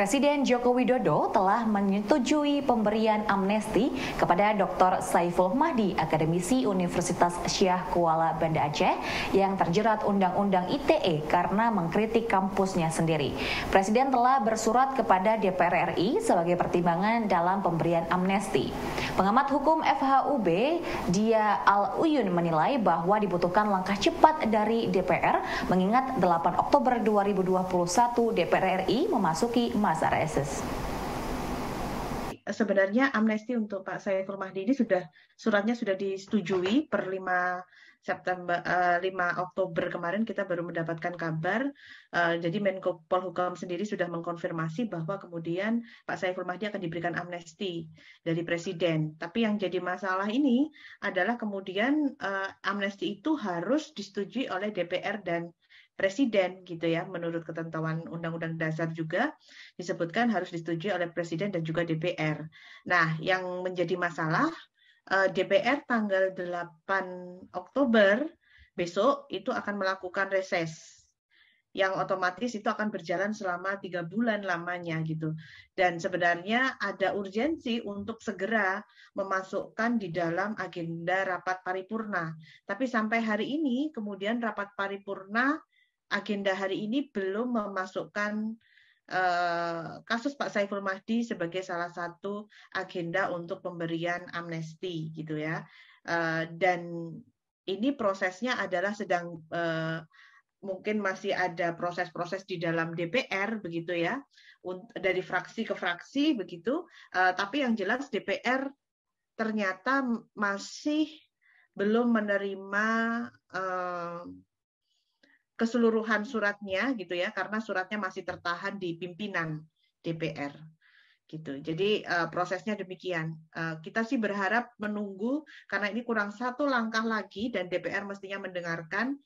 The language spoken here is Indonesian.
Presiden Joko Widodo telah menyetujui pemberian amnesti kepada Dr. Saiful Mahdi, akademisi Universitas Syiah Kuala Banda Aceh yang terjerat Undang-Undang ITE karena mengkritik kampusnya sendiri. Presiden telah bersurat kepada DPR RI sebagai pertimbangan dalam pemberian amnesti. Pengamat hukum FHUB, Dia Al Uyun menilai bahwa dibutuhkan langkah cepat dari DPR mengingat 8 Oktober 2021 DPR RI memasuki Mas Sebenarnya amnesti untuk Pak Saiful Mahdi ini sudah suratnya sudah disetujui per 5 September 5 eh, Oktober kemarin kita baru mendapatkan kabar. Eh, jadi Menko Polhukam sendiri sudah mengkonfirmasi bahwa kemudian Pak Saiful Mahdi akan diberikan amnesti dari presiden. Tapi yang jadi masalah ini adalah kemudian eh, amnesti itu harus disetujui oleh DPR dan presiden gitu ya menurut ketentuan undang-undang dasar juga disebutkan harus disetujui oleh presiden dan juga DPR. Nah, yang menjadi masalah eh, DPR tanggal 8 Oktober besok itu akan melakukan reses yang otomatis itu akan berjalan selama tiga bulan lamanya gitu. Dan sebenarnya ada urgensi untuk segera memasukkan di dalam agenda rapat paripurna. Tapi sampai hari ini kemudian rapat paripurna agenda hari ini belum memasukkan eh, kasus Pak Saiful Mahdi sebagai salah satu agenda untuk pemberian amnesti gitu ya. Eh, dan ini prosesnya adalah sedang eh, mungkin masih ada proses-proses di dalam DPR begitu ya dari fraksi ke fraksi begitu tapi yang jelas DPR ternyata masih belum menerima keseluruhan suratnya gitu ya karena suratnya masih tertahan di pimpinan DPR gitu. Jadi uh, prosesnya demikian. Uh, kita sih berharap menunggu karena ini kurang satu langkah lagi dan DPR mestinya mendengarkan